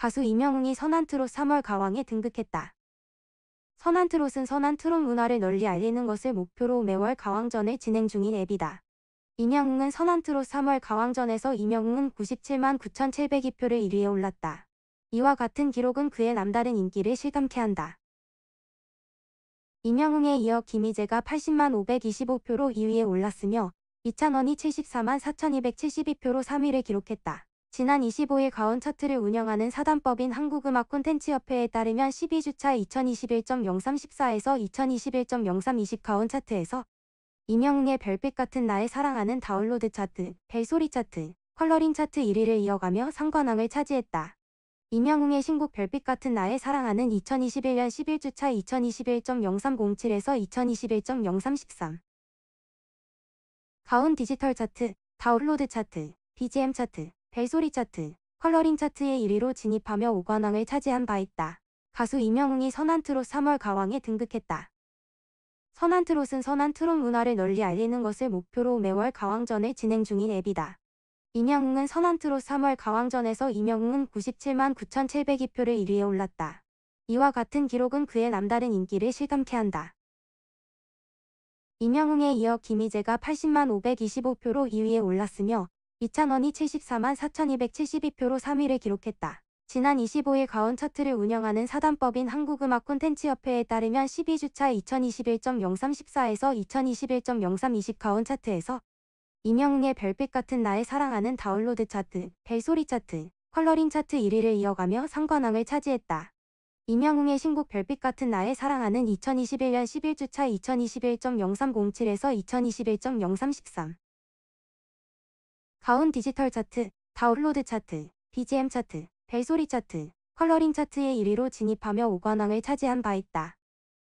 가수 임영웅이 선한트롯 3월 가왕에 등극했다. 선한트롯은 선한트롯 문화를 널리 알리는 것을 목표로 매월 가왕전을 진행 중인 앱이다. 임영웅은 선한트롯 3월 가왕전에서 임영웅은 97만 9,702표를 1위에 올랐다. 이와 같은 기록은 그의 남다른 인기를 실감케 한다. 임영웅에 이어 김희재가 80만 525표로 2위에 올랐으며 이찬원이 74만 4,272표로 3위를 기록했다. 지난 25일 가온차트를 운영하는 사단법인 한국음악 콘텐츠협회에 따르면 12주차 2021.0314에서 2021.0320 가온차트에서 임영웅의 별빛 같은 나의 사랑하는 다운로드 차트, 벨소리 차트, 컬러링 차트 1위를 이어가며 상관왕을 차지했다. 임영웅의 신곡 별빛 같은 나의 사랑하는 2021년 11주차 2021.0307에서 2021.0313 가온 디지털 차트, 다운로드 차트, BGM 차트 벨소리 차트, 컬러링 차트의 1위로 진입하며 5관왕을 차지한 바 있다. 가수 임영웅이 선한트롯 3월 가왕에 등극했다. 선한트롯은 선한트롯 문화를 널리 알리는 것을 목표로 매월 가왕전을 진행 중인 앱이다. 임영웅은 선한트롯 3월 가왕전에서 임영웅은 97만 9,702표를 1위에 올랐다. 이와 같은 기록은 그의 남다른 인기를 실감케 한다. 임영웅에 이어 김희재가 80만 525표로 2위에 올랐으며 이찬원이 74만 4,272표로 3위를 기록했다. 지난 25일 가온 차트를 운영하는 사단법인 한국음악 콘텐츠협회에 따르면 12주차 2021.0314에서 2021.0320 가온 차트에서 이명웅의 별빛 같은 나의 사랑하는 다운로드 차트, 벨소리 차트, 컬러링 차트 1위를 이어가며 상관왕을 차지했다. 이명웅의 신곡 별빛 같은 나의 사랑하는 2021년 11주차 2021.0307에서 2021.0313 가온 디지털 차트, 다운로드 차트, BGM 차트, 벨소리 차트, 컬러링 차트의 1위로 진입하며 5관왕을 차지한 바 있다.